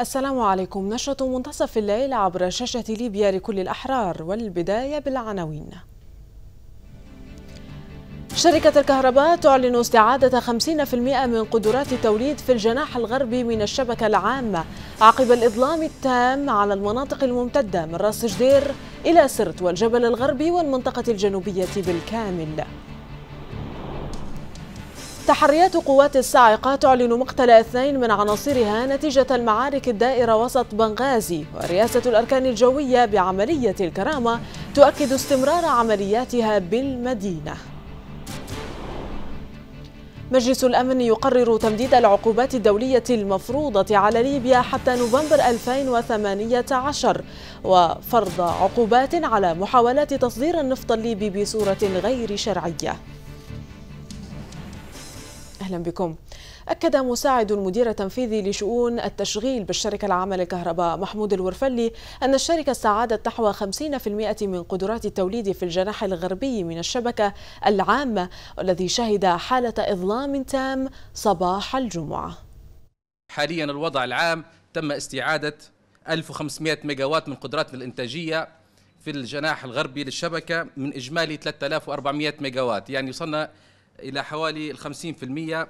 السلام عليكم نشرة منتصف الليل عبر شاشة ليبيا لكل الأحرار والبداية بالعناوين شركة الكهرباء تعلن استعادة 50% من قدرات التوليد في الجناح الغربي من الشبكة العامة عقب الإظلام التام على المناطق الممتدة من راس جدير إلى سرت والجبل الغربي والمنطقة الجنوبية بالكامل تحريات قوات الصاعقة تعلن مقتل اثنين من عناصرها نتيجة المعارك الدائرة وسط بنغازي ورئاسة الأركان الجوية بعملية الكرامة تؤكد استمرار عملياتها بالمدينة مجلس الأمن يقرر تمديد العقوبات الدولية المفروضة على ليبيا حتى نوفمبر 2018 وفرض عقوبات على محاولات تصدير النفط الليبي بصورة غير شرعية أهلا بكم أكد مساعد المدير التنفيذي لشؤون التشغيل بالشركة العامة للكهرباء محمود الورفلي أن الشركة استعادت نحو 50% من قدرات التوليد في الجناح الغربي من الشبكة العامة الذي شهد حالة إظلام تام صباح الجمعة حاليا الوضع العام تم استعادة 1500 ميجاوات من قدراتنا الإنتاجية في الجناح الغربي للشبكة من إجمالي 3400 ميجاوات يعني وصلنا الى حوالي ال 50%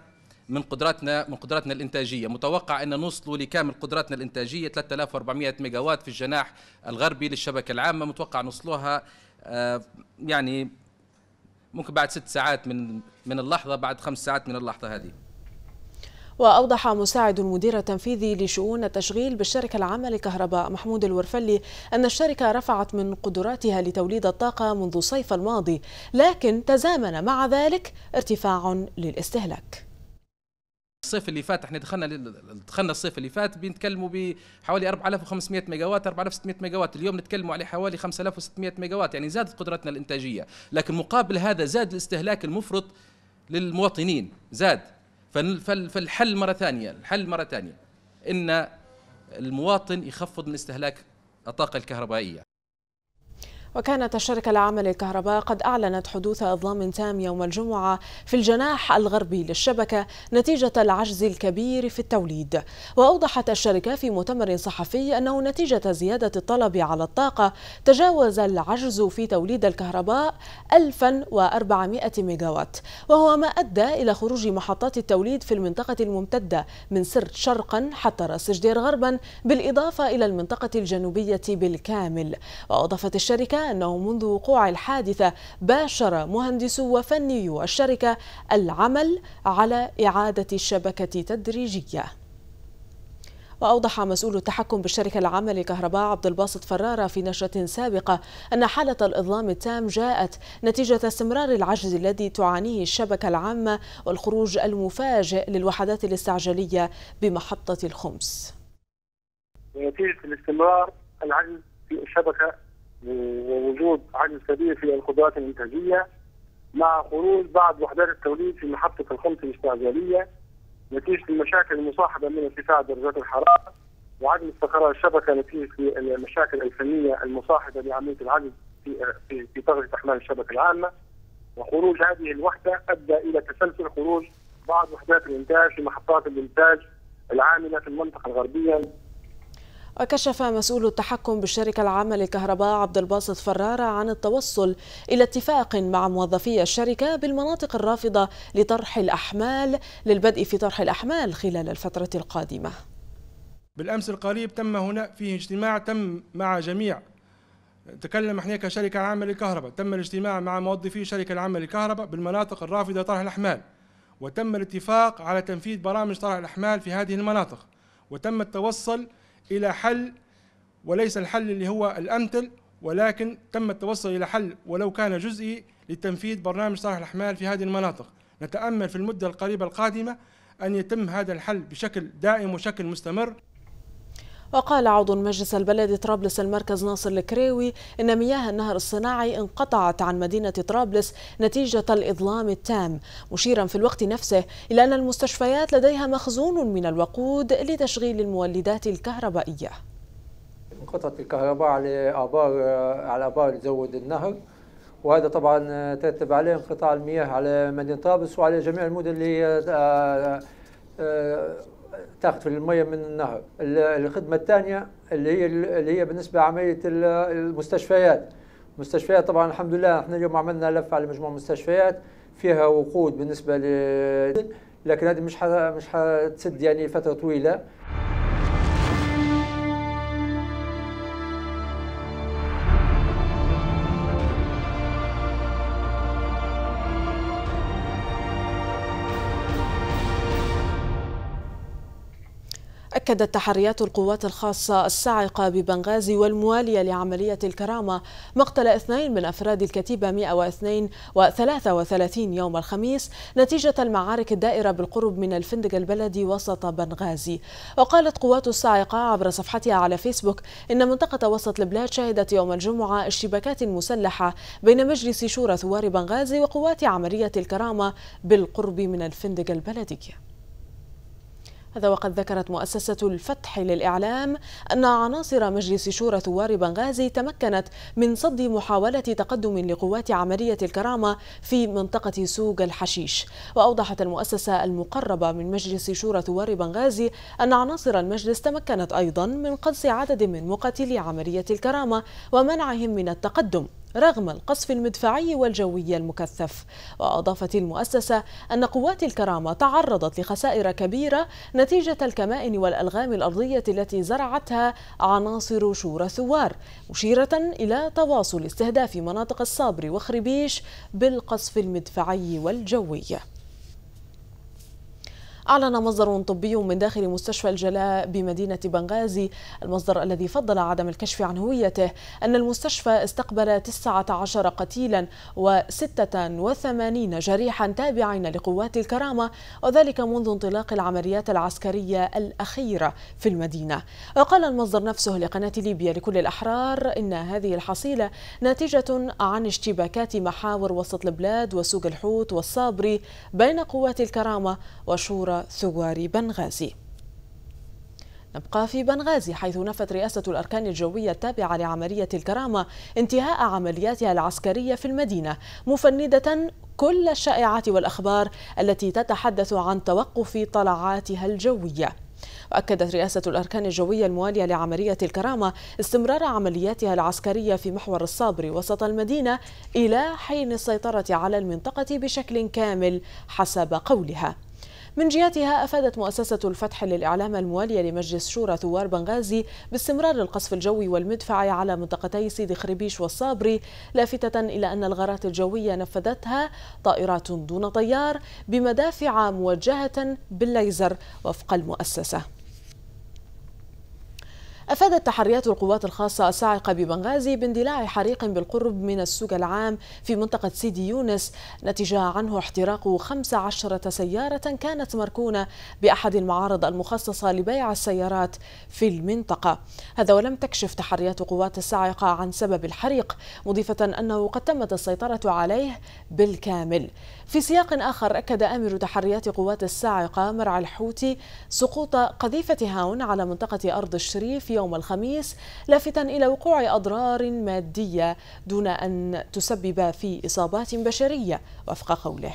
من قدراتنا من قدراتنا الانتاجيه متوقع ان نوصل لكامل قدراتنا الانتاجيه 3400 وات في الجناح الغربي للشبكه العامه متوقع نوصلوها آه، يعني ممكن بعد ست ساعات من من اللحظه بعد خمس ساعات من اللحظه هذه وأوضح مساعد المدير التنفيذي لشؤون التشغيل بالشركة العامة لكهرباء محمود الورفلي أن الشركة رفعت من قدراتها لتوليد الطاقة منذ صيف الماضي لكن تزامن مع ذلك ارتفاع للاستهلاك الصيف اللي فات احنا دخلنا دخلنا الصيف اللي فات بنتكلموا بحوالي 4500 ميجا وات 4600 ميجا وات اليوم نتكلموا على حوالي 5600 ميجا وات يعني زادت قدرتنا الانتاجيه لكن مقابل هذا زاد الاستهلاك المفرط للمواطنين زاد فالحل مره ثانيه الحل مره ثانيه ان المواطن يخفض من استهلاك الطاقه الكهربائيه وكانت الشركة العامة للكهرباء قد أعلنت حدوث إظلام تام يوم الجمعة في الجناح الغربي للشبكة نتيجة العجز الكبير في التوليد وأوضحت الشركة في مؤتمر صحفي أنه نتيجة زيادة الطلب على الطاقة تجاوز العجز في توليد الكهرباء 1400 ميجاوات وهو ما أدى إلى خروج محطات التوليد في المنطقة الممتدة من سرت شرقا حتى راس جدير غربا بالإضافة إلى المنطقة الجنوبية بالكامل وأضافت الشركة أنه منذ وقوع الحادثة باشر مهندسو وفنيو الشركة العمل على إعادة الشبكة تدريجيا وأوضح مسؤول التحكم بالشركة العامة للكهرباء عبد الباسط فرارة في نشرة سابقة أن حالة الإظلام التام جاءت نتيجة استمرار العجز الذي تعانيه الشبكة العامة والخروج المفاجئ للوحدات الاستعجالية بمحطة الخمس. نتيجة الاستمرار العجز في الشبكة ووجود عجز كبير في القدرات الانتاجيه مع خروج بعض وحدات التوليد في محطه الخمس الاستعجاليه نتيجه المشاكل المصاحبه من ارتفاع درجات الحراره وعدم استقرار الشبكه نتيجه المشاكل الفنيه المصاحبه لعمليه العجز في في في تغذيه احمال الشبكه العامه وخروج هذه الوحده ادى الى تسلسل خروج بعض وحدات الانتاج في محطات الانتاج العامله في المنطقه الغربيه وكشف مسؤول التحكم بالشركة العامة للكهرباء عبد الباسط فرارة عن التوصل إلى اتفاق مع موظفي الشركة بالمناطق الرافضة لطرح الأحمال للبدء في طرح الأحمال خلال الفترة القادمة بالأمس القريب تم هنا فيه اجتماع تم مع جميع تكلم احنا كشركة عامة للكهرباء تم الاجتماع مع موظفي الشركة العامة للكهرباء بالمناطق الرافضة لطرح الأحمال وتم الاتفاق على تنفيذ برامج طرح الأحمال في هذه المناطق وتم التوصل إلى حل وليس الحل اللي هو الأمثل ولكن تم التوصل إلى حل ولو كان جزئي لتنفيذ برنامج صالح الأحمال في هذه المناطق نتأمل في المدة القريبة القادمة أن يتم هذا الحل بشكل دائم وشكل مستمر وقال عضو مجلس البلد طرابلس المركز ناصر الكريوي إن مياه النهر الصناعي انقطعت عن مدينة طرابلس نتيجة الإظلام التام مشيرا في الوقت نفسه إلى أن المستشفيات لديها مخزون من الوقود لتشغيل المولدات الكهربائية انقطعت الكهرباء على آبار على آبار تزود النهر وهذا طبعا ترتب عليه انقطاع المياه على مدينة طرابلس وعلى جميع المدن اللي آه، آه، تاخذ في الميه من النهر الخدمه الثانيه اللي هي اللي هي بالنسبه عمليه المستشفيات المستشفيات طبعا الحمد لله احنا اليوم عملنا لف على مجموعه مستشفيات فيها وقود بالنسبه ل لكن هذه مش مش حتسد يعني فتره طويله أكدت تحريات القوات الخاصة الصاعقة ببنغازي والموالية لعملية الكرامة مقتل اثنين من أفراد الكتيبة 102 و33 يوم الخميس نتيجة المعارك الدائرة بالقرب من الفندق البلدي وسط بنغازي وقالت قوات الصاعقة عبر صفحتها على فيسبوك إن منطقة وسط البلاد شهدت يوم الجمعة اشتباكات مسلحة بين مجلس شورى ثوار بنغازي وقوات عملية الكرامة بالقرب من الفندق البلدي هذا وقد ذكرت مؤسسة الفتح للإعلام أن عناصر مجلس شورى ثوار بنغازي تمكنت من صد محاولة تقدم لقوات عملية الكرامة في منطقة سوق الحشيش وأوضحت المؤسسة المقربة من مجلس شورى ثوار بنغازي أن عناصر المجلس تمكنت أيضا من قص عدد من مقاتلي عملية الكرامة ومنعهم من التقدم رغم القصف المدفعي والجوي المكثف وأضافت المؤسسة أن قوات الكرامة تعرضت لخسائر كبيرة نتيجة الكمائن والألغام الأرضية التي زرعتها عناصر شورى ثوار مشيرة إلى تواصل استهداف مناطق الصابر وخربيش بالقصف المدفعي والجوي أعلن مصدر طبي من داخل مستشفى الجلاء بمدينة بنغازي المصدر الذي فضل عدم الكشف عن هويته أن المستشفى استقبل 19 قتيلا و86 جريحا تابعين لقوات الكرامة وذلك منذ انطلاق العمليات العسكرية الأخيرة في المدينة وقال المصدر نفسه لقناة ليبيا لكل الأحرار إن هذه الحصيلة ناتجة عن اشتباكات محاور وسط البلاد وسوق الحوت والصابري بين قوات الكرامة وشورى وثواري بنغازي نبقى في بنغازي حيث نفت رئاسة الأركان الجوية التابعة لعملية الكرامة انتهاء عملياتها العسكرية في المدينة مفندة كل الشائعات والأخبار التي تتحدث عن توقف طلعاتها الجوية وأكدت رئاسة الأركان الجوية الموالية لعملية الكرامة استمرار عملياتها العسكرية في محور الصابر وسط المدينة إلى حين السيطرة على المنطقة بشكل كامل حسب قولها من جهتها أفادت مؤسسة الفتح للإعلام الموالية لمجلس شورى ثوار بنغازي باستمرار القصف الجوي والمدفعي على منطقتي سيدي خريبيش والصابري لافتة إلى أن الغارات الجوية نفذتها طائرات دون طيار بمدافع موجهة بالليزر وفق المؤسسة أفادت تحريات القوات الخاصة الصاعقة ببنغازي باندلاع حريق بالقرب من السوق العام في منطقة سيدي يونس نتج عنه احتراق 15 سيارة كانت مركونة بأحد المعارض المخصصة لبيع السيارات في المنطقة هذا ولم تكشف تحريات قوات الصاعقة عن سبب الحريق مضيفة أنه قد تمت السيطرة عليه بالكامل في سياق آخر أكد أمر تحريات قوات الصاعقة مرعى الحوتي سقوط قذيفة هاون على منطقة أرض الشريف يوم الخميس لافتا إلى وقوع أضرار مادية دون أن تسبب في إصابات بشرية وفق قوله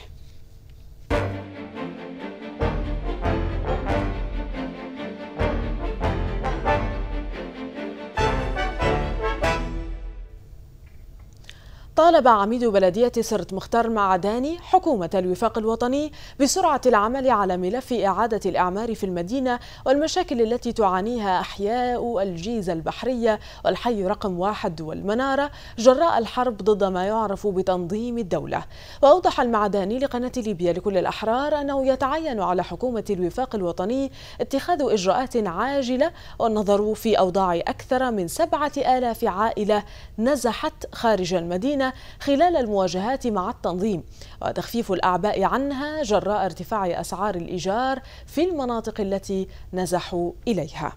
طالب عميد بلدية سرت مختار معداني حكومة الوفاق الوطني بسرعة العمل على ملف إعادة الإعمار في المدينة والمشاكل التي تعانيها أحياء الجيزة البحرية والحي رقم واحد والمنارة جراء الحرب ضد ما يعرف بتنظيم الدولة وأوضح المعداني لقناة ليبيا لكل الأحرار أنه يتعين على حكومة الوفاق الوطني اتخاذ إجراءات عاجلة والنظر في أوضاع أكثر من سبعة آلاف عائلة نزحت خارج المدينة خلال المواجهات مع التنظيم وتخفيف الأعباء عنها جراء ارتفاع أسعار الإيجار في المناطق التي نزحوا إليها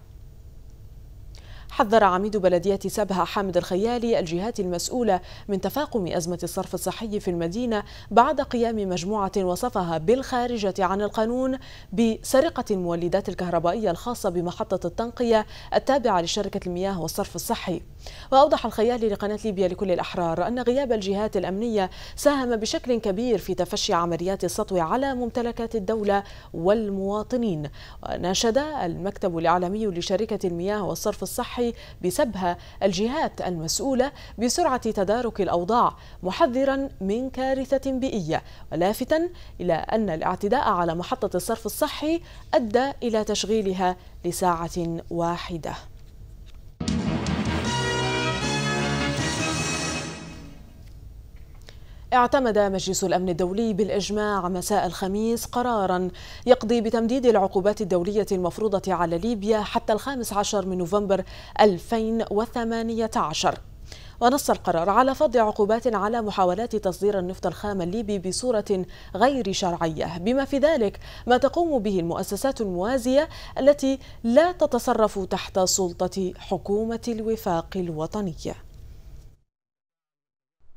حذر عميد بلدية سبها حامد الخيالي الجهات المسؤولة من تفاقم أزمة الصرف الصحي في المدينة بعد قيام مجموعة وصفها بالخارجة عن القانون بسرقة المولدات الكهربائية الخاصة بمحطة التنقية التابعة لشركة المياه والصرف الصحي وأوضح الخيالي لقناة ليبيا لكل الأحرار أن غياب الجهات الأمنية ساهم بشكل كبير في تفشي عمليات السطو على ممتلكات الدولة والمواطنين وناشد المكتب الإعلامي لشركة المياه والصرف الصحي بسبها الجهات المسؤولة بسرعة تدارك الأوضاع محذرا من كارثة بيئية ولافتا إلى أن الاعتداء على محطة الصرف الصحي أدى إلى تشغيلها لساعة واحدة اعتمد مجلس الأمن الدولي بالإجماع مساء الخميس قرارا يقضي بتمديد العقوبات الدولية المفروضة على ليبيا حتى الخامس عشر من نوفمبر 2018 ونص القرار على فض عقوبات على محاولات تصدير النفط الخام الليبي بصورة غير شرعية بما في ذلك ما تقوم به المؤسسات الموازية التي لا تتصرف تحت سلطة حكومة الوفاق الوطنية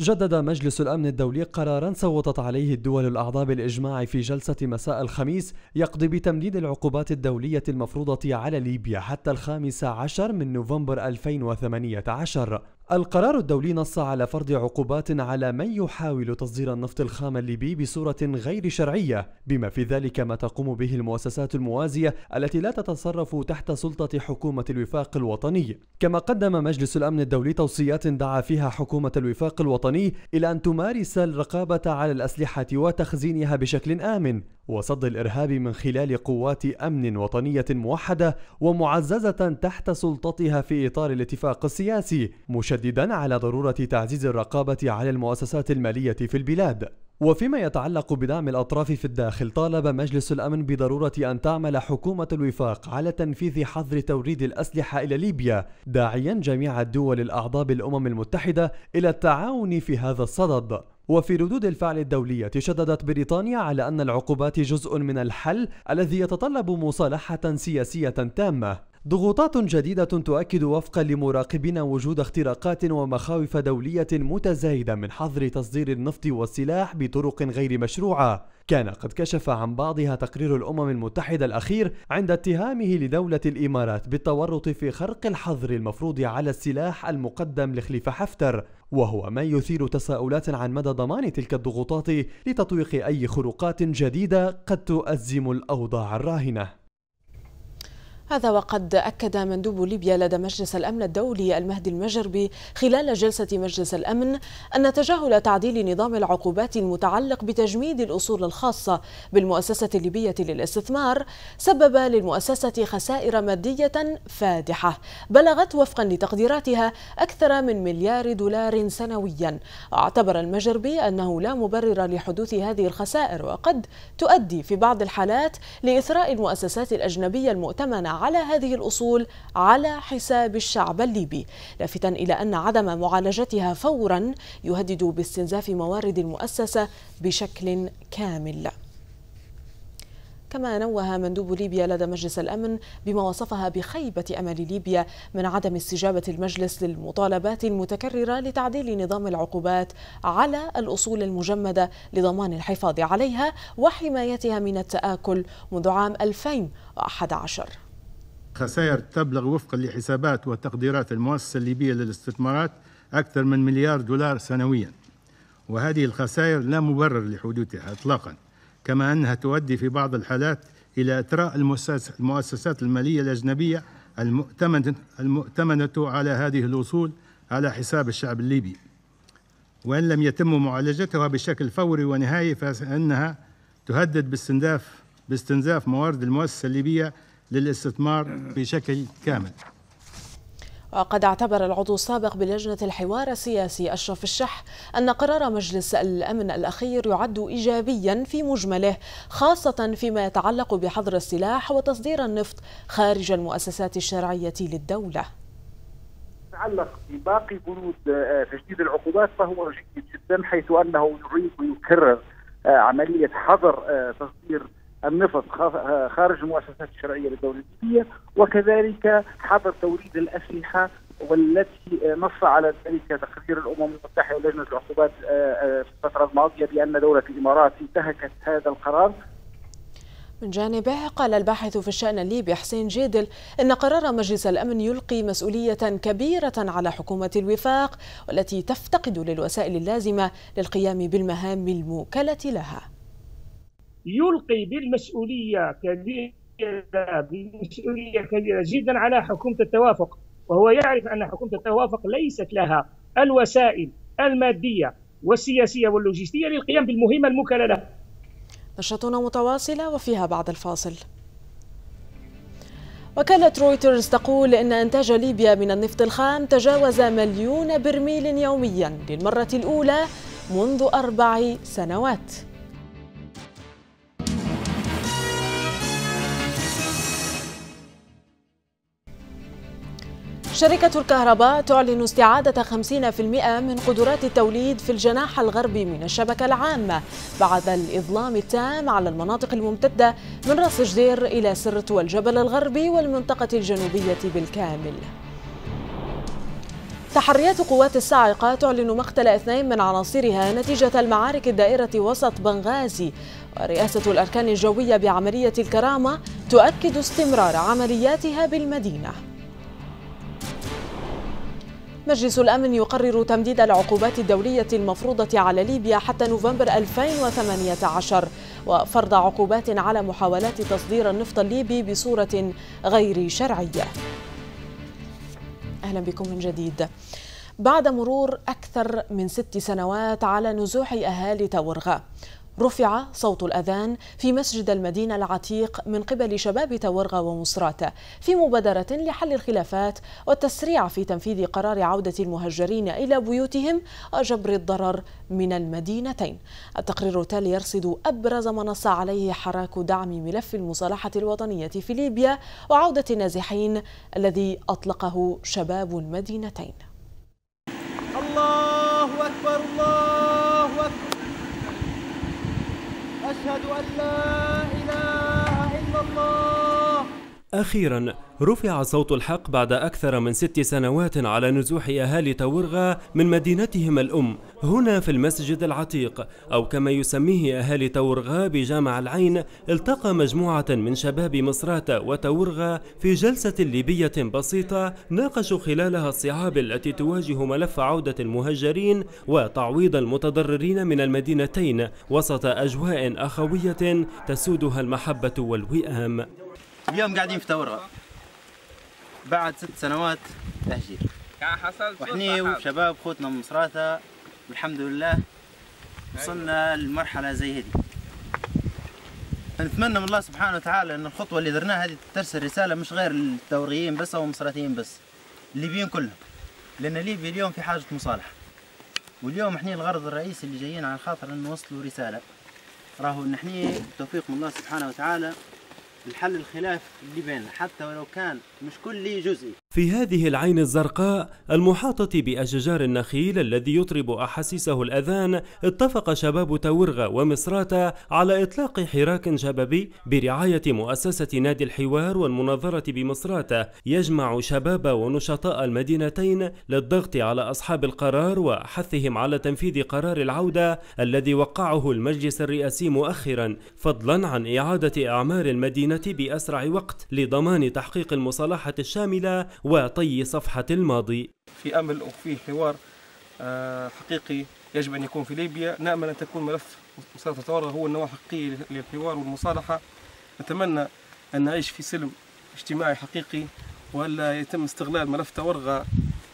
جدد مجلس الأمن الدولي قرارا صوتت عليه الدول الأعضاء بالإجماع في جلسة مساء الخميس يقضي بتمديد العقوبات الدولية المفروضة على ليبيا حتى الخامس عشر من نوفمبر 2018 القرار الدولي نص على فرض عقوبات على من يحاول تصدير النفط الخام الليبي بصورة غير شرعية بما في ذلك ما تقوم به المؤسسات الموازية التي لا تتصرف تحت سلطة حكومة الوفاق الوطني كما قدم مجلس الأمن الدولي توصيات دعا فيها حكومة الوفاق الوطني إلى أن تمارس الرقابة على الأسلحة وتخزينها بشكل آمن وصد الإرهاب من خلال قوات أمن وطنية موحدة ومعززة تحت سلطتها في إطار الاتفاق السياسي مشددا على ضرورة تعزيز الرقابة على المؤسسات المالية في البلاد وفيما يتعلق بدعم الأطراف في الداخل طالب مجلس الأمن بضرورة أن تعمل حكومة الوفاق على تنفيذ حظر توريد الأسلحة إلى ليبيا داعيا جميع الدول الأعضاء بالأمم المتحدة إلى التعاون في هذا الصدد وفي ردود الفعل الدولية شددت بريطانيا على أن العقوبات جزء من الحل الذي يتطلب مصالحة سياسية تامة ضغوطات جديدة تؤكد وفقا لمراقبين وجود اختراقات ومخاوف دولية متزايدة من حظر تصدير النفط والسلاح بطرق غير مشروعة كان قد كشف عن بعضها تقرير الأمم المتحدة الأخير عند اتهامه لدولة الإمارات بالتورط في خرق الحظر المفروض على السلاح المقدم لخليفة حفتر وهو ما يثير تساؤلات عن مدى ضمان تلك الضغوطات لتطويق أي خروقات جديدة قد تؤزم الأوضاع الراهنة هذا وقد أكد مندوب ليبيا لدى مجلس الأمن الدولي المهدي المجربي خلال جلسة مجلس الأمن أن تجاهل تعديل نظام العقوبات المتعلق بتجميد الأصول الخاصة بالمؤسسة الليبية للاستثمار سبب للمؤسسة خسائر مادية فادحة بلغت وفقا لتقديراتها أكثر من مليار دولار سنويا واعتبر المجربي أنه لا مبرر لحدوث هذه الخسائر وقد تؤدي في بعض الحالات لإثراء المؤسسات الأجنبية المؤتمنة على هذه الأصول على حساب الشعب الليبي لافتا إلى أن عدم معالجتها فورا يهدد باستنزاف موارد المؤسسة بشكل كامل كما نوه مندوب ليبيا لدى مجلس الأمن بما وصفها بخيبة أمل ليبيا من عدم استجابة المجلس للمطالبات المتكررة لتعديل نظام العقوبات على الأصول المجمدة لضمان الحفاظ عليها وحمايتها من التآكل منذ عام 2011 خسائر تبلغ وفقا لحسابات وتقديرات المؤسسة الليبية للاستثمارات أكثر من مليار دولار سنويا وهذه الخسائر لا مبرر لحدوثها إطلاقا كما أنها تؤدي في بعض الحالات إلى إثراء المؤسسات المالية الأجنبية المؤتمنة على هذه الأصول على حساب الشعب الليبي وإن لم يتم معالجتها بشكل فوري ونهائي فإنها تهدد باستنزاف باستنزاف موارد المؤسسة الليبية للاستثمار بشكل كامل وقد اعتبر العضو السابق بلجنة الحوار السياسي أشرف الشح أن قرار مجلس الأمن الأخير يعد إيجابيا في مجمله خاصة فيما يتعلق بحظر السلاح وتصدير النفط خارج المؤسسات الشرعية للدولة يتعلق بباقي بنود آه، تجديد العقوبات فهو جيد جدا حيث أنه يريد ويكرر آه، عملية حظر آه، تصدير النفط خارج المؤسسات الشرعيه للدوله الليبيه وكذلك حظر توريد الاسلحه والتي نص على ذلك تقرير الامم المتحده ولجنه العقوبات آه، آه، في الفتره الماضيه بان دوله الامارات انتهكت هذا القرار من جانبه قال الباحث في الشأن الليبي حسين جيدل إن قرار مجلس الأمن يلقي مسؤولية كبيرة على حكومة الوفاق والتي تفتقد للوسائل اللازمة للقيام بالمهام الموكلة لها يلقي بالمسؤولية كبيرة بالمسؤولية كبيرة جدا على حكومة التوافق وهو يعرف أن حكومة التوافق ليست لها الوسائل المادية والسياسية واللوجستية للقيام بالمهمة الموكلة لها نشرتنا متواصلة وفيها بعد الفاصل وكالة رويترز تقول إن إنتاج ليبيا من النفط الخام تجاوز مليون برميل يوميا للمرة الأولى منذ أربع سنوات شركة الكهرباء تعلن استعادة 50% من قدرات التوليد في الجناح الغربي من الشبكة العامة بعد الإظلام التام على المناطق الممتدة من راس جدير إلى سرت والجبل الغربي والمنطقة الجنوبية بالكامل تحريات قوات الصاعقة تعلن مقتل اثنين من عناصرها نتيجة المعارك الدائرة وسط بنغازي ورئاسة الأركان الجوية بعملية الكرامة تؤكد استمرار عملياتها بالمدينة مجلس الأمن يقرر تمديد العقوبات الدولية المفروضة على ليبيا حتى نوفمبر 2018 وفرض عقوبات على محاولات تصدير النفط الليبي بصورة غير شرعية أهلا بكم من جديد بعد مرور أكثر من ست سنوات على نزوح أهالي تورغا رفع صوت الأذان في مسجد المدينة العتيق من قبل شباب تورغة ومصراتة في مبادرة لحل الخلافات والتسريع في تنفيذ قرار عودة المهجرين إلى بيوتهم وجبر الضرر من المدينتين التقرير التالي يرصد أبرز ما نص عليه حراك دعم ملف المصالحة الوطنية في ليبيا وعودة النازحين الذي أطلقه شباب المدينتين وأشهد أن لا إله إلا الله أخيرا رفع صوت الحق بعد أكثر من ست سنوات على نزوح أهالي تورغا من مدينتهم الأم هنا في المسجد العتيق أو كما يسميه أهالي تورغا بجامع العين التقى مجموعة من شباب مصراتة وتورغا في جلسة ليبية بسيطة ناقشوا خلالها الصعاب التي تواجه ملف عودة المهجرين وتعويض المتضررين من المدينتين وسط أجواء أخوية تسودها المحبة والوئام اليوم قاعدين في تورغة بعد ست سنوات تهجير وحني وشباب خوتنا من مصراتة والحمد لله وصلنا لمرحلة زي هذي نتمنى من الله سبحانه وتعالى ان الخطوة اللي درناها هذه ترسل رسالة مش غير للتورغيين بس او المصراتيين بس الليبيين كلهم لان ليبيا اليوم في حاجة مصالحة واليوم احنا الغرض الرئيسي اللي جايين على خاطر ان نوصلوا رسالة راهو ان احنا بتوفيق من الله سبحانه وتعالى الحل الخلاف بيننا حتى ولو كان مش كل جزئي في هذه العين الزرقاء المحاطة بأشجار النخيل الذي يطرب أحاسيسه الأذان اتفق شباب تورغة ومصراتة على إطلاق حراك شبابي برعاية مؤسسة نادي الحوار والمناظرة بمصراتة يجمع شباب ونشطاء المدينتين للضغط على أصحاب القرار وحثهم على تنفيذ قرار العودة الذي وقعه المجلس الرئاسي مؤخرا فضلا عن إعادة أعمار المدينة بأسرع وقت لضمان تحقيق المصالحة الشاملة وطي صفحة الماضي في أمل وفي حوار آه، حقيقي يجب أن يكون في ليبيا نأمل أن تكون ملف مسألة الثورة هو النواة الحقيقية للحوار والمصالحة نتمنى أن نعيش في سلم اجتماعي حقيقي ولا يتم استغلال ملف تورغة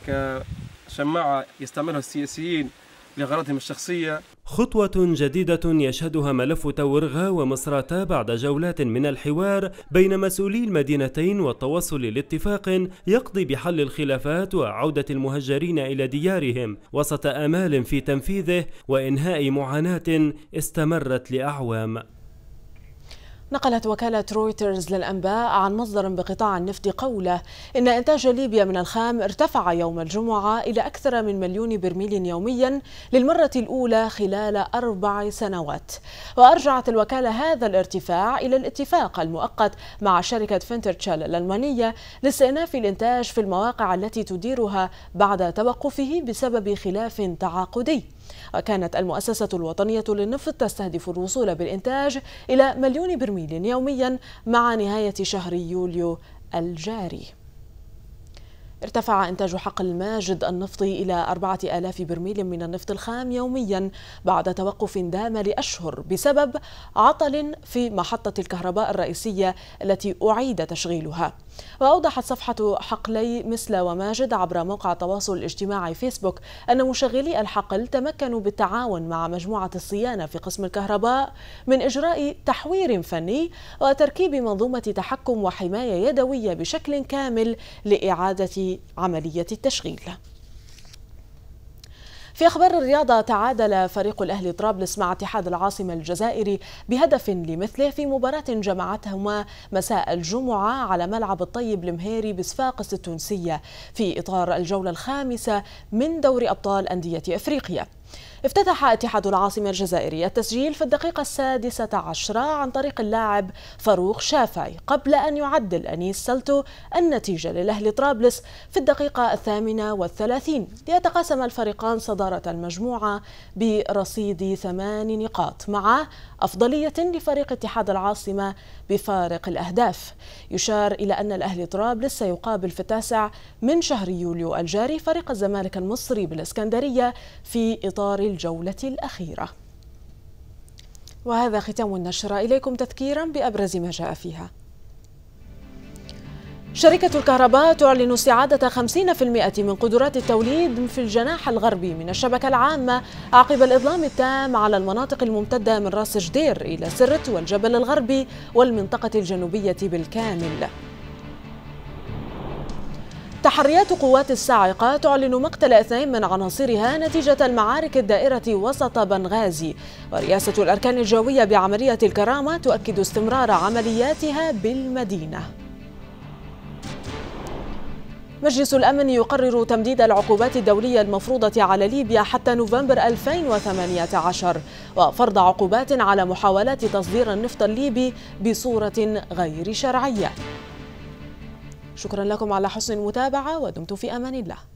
كشماعة يستعملها السياسيين لغرضهم الشخصية خطوة جديدة يشهدها ملف تورغا ومصراتا بعد جولات من الحوار بين مسؤولي المدينتين والتوصل لاتفاق يقضي بحل الخلافات وعودة المهجرين إلى ديارهم وسط آمال في تنفيذه وإنهاء معاناة استمرت لأعوام نقلت وكالة رويترز للأنباء عن مصدر بقطاع النفط قوله إن إنتاج ليبيا من الخام ارتفع يوم الجمعة إلى أكثر من مليون برميل يوميا للمرة الأولى خلال أربع سنوات وأرجعت الوكالة هذا الارتفاع إلى الاتفاق المؤقت مع شركة فينترتشال الألمانية لاستئناف الإنتاج في المواقع التي تديرها بعد توقفه بسبب خلاف تعاقدي وكانت المؤسسة الوطنية للنفط تستهدف الوصول بالإنتاج إلى مليون برميل جميل يوميا مع نهاية شهر يوليو الجاري ارتفع إنتاج حقل ماجد النفطي إلى 4000 برميل من النفط الخام يوميا بعد توقف دام لأشهر بسبب عطل في محطة الكهرباء الرئيسية التي أعيد تشغيلها وأوضحت صفحة حقلي مثل وماجد عبر موقع التواصل الاجتماعي فيسبوك أن مشغلي الحقل تمكنوا بالتعاون مع مجموعة الصيانة في قسم الكهرباء من إجراء تحوير فني وتركيب منظومة تحكم وحماية يدوية بشكل كامل لإعادة عملية التشغيل في أخبار الرياضة تعادل فريق الأهلي طرابلس مع اتحاد العاصمة الجزائري بهدف لمثله في مباراة جمعتهما مساء الجمعة على ملعب الطيب المهيري بصفاقس التونسية في إطار الجولة الخامسة من دور أبطال أندية أفريقيا افتتح اتحاد العاصمة الجزائرية التسجيل في الدقيقة السادسة عشرة عن طريق اللاعب فاروق شافعي قبل أن يعدل أنيس سلتو النتيجة للأهلي طرابلس في الدقيقة الثامنة والثلاثين ليتقاسم الفريقان صدارة المجموعة برصيد ثمان نقاط مع أفضلية لفريق اتحاد العاصمة بفارق الأهداف يشار إلى أن الأهلي طرابلس سيقابل في التاسع من شهر يوليو الجاري فريق الزمالك المصري بالإسكندرية في إطار الجولة الأخيرة وهذا ختام النشرة إليكم تذكيرا بأبرز ما جاء فيها شركة الكهرباء تعلن استعادة 50% من قدرات التوليد في الجناح الغربي من الشبكة العامة عقب الإظلام التام على المناطق الممتدة من راس جدير إلى سرت والجبل الغربي والمنطقة الجنوبية بالكامل تحريات قوات الصاعقة تعلن مقتل اثنين من عناصرها نتيجة المعارك الدائرة وسط بنغازي ورئاسة الأركان الجوية بعملية الكرامة تؤكد استمرار عملياتها بالمدينة مجلس الأمن يقرر تمديد العقوبات الدولية المفروضة على ليبيا حتى نوفمبر 2018 وفرض عقوبات على محاولات تصدير النفط الليبي بصورة غير شرعية شكرا لكم على حسن المتابعة ودمتم في أمان الله